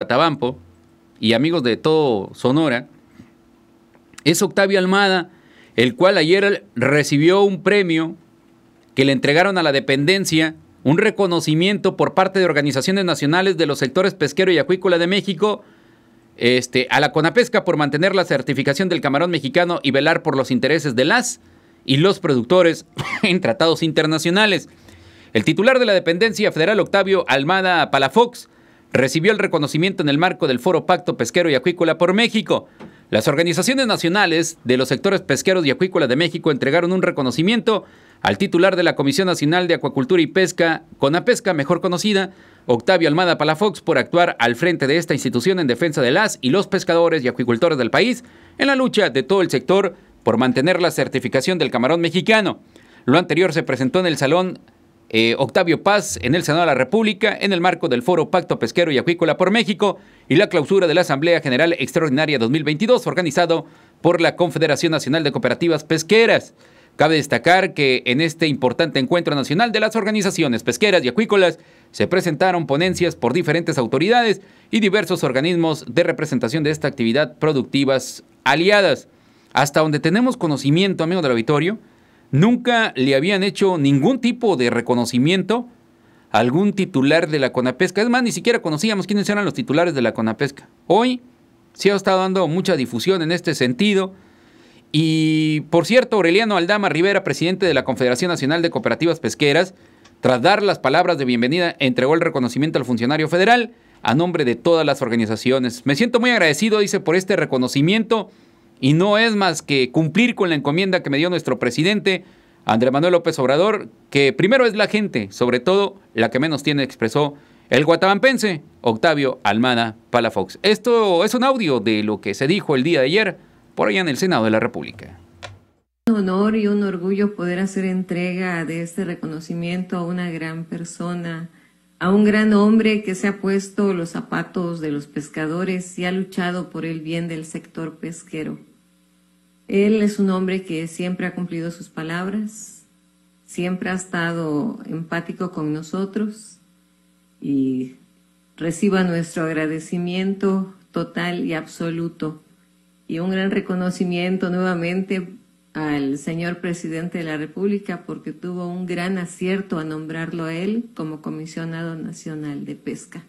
Atabampo y amigos de todo Sonora, es Octavio Almada, el cual ayer recibió un premio que le entregaron a la dependencia, un reconocimiento por parte de organizaciones nacionales de los sectores pesquero y acuícola de México, este, a la Conapesca por mantener la certificación del camarón mexicano y velar por los intereses de las y los productores en tratados internacionales. El titular de la dependencia federal, Octavio Almada Palafox, recibió el reconocimiento en el marco del Foro Pacto Pesquero y Acuícola por México. Las organizaciones nacionales de los sectores pesqueros y acuícola de México entregaron un reconocimiento al titular de la Comisión Nacional de Acuacultura y Pesca, con pesca mejor conocida, Octavio Almada Palafox, por actuar al frente de esta institución en defensa de las y los pescadores y acuicultores del país en la lucha de todo el sector por mantener la certificación del camarón mexicano. Lo anterior se presentó en el Salón eh, Octavio Paz en el Senado de la República en el marco del Foro Pacto Pesquero y Acuícola por México y la clausura de la Asamblea General Extraordinaria 2022 organizado por la Confederación Nacional de Cooperativas Pesqueras. Cabe destacar que en este importante encuentro nacional de las organizaciones pesqueras y acuícolas se presentaron ponencias por diferentes autoridades y diversos organismos de representación de esta actividad productivas aliadas. Hasta donde tenemos conocimiento, amigo del auditorio, Nunca le habían hecho ningún tipo de reconocimiento a algún titular de la Conapesca. Es más, ni siquiera conocíamos quiénes eran los titulares de la Conapesca. Hoy se ha estado dando mucha difusión en este sentido. Y por cierto, Aureliano Aldama Rivera, presidente de la Confederación Nacional de Cooperativas Pesqueras, tras dar las palabras de bienvenida, entregó el reconocimiento al funcionario federal a nombre de todas las organizaciones. Me siento muy agradecido, dice, por este reconocimiento y no es más que cumplir con la encomienda que me dio nuestro presidente, Andrés Manuel López Obrador, que primero es la gente, sobre todo la que menos tiene, expresó el guatabampense Octavio Almana Palafox. Esto es un audio de lo que se dijo el día de ayer por allá en el Senado de la República. Un honor y un orgullo poder hacer entrega de este reconocimiento a una gran persona a un gran hombre que se ha puesto los zapatos de los pescadores y ha luchado por el bien del sector pesquero. Él es un hombre que siempre ha cumplido sus palabras, siempre ha estado empático con nosotros y reciba nuestro agradecimiento total y absoluto y un gran reconocimiento nuevamente al señor presidente de la República porque tuvo un gran acierto a nombrarlo a él como comisionado nacional de pesca.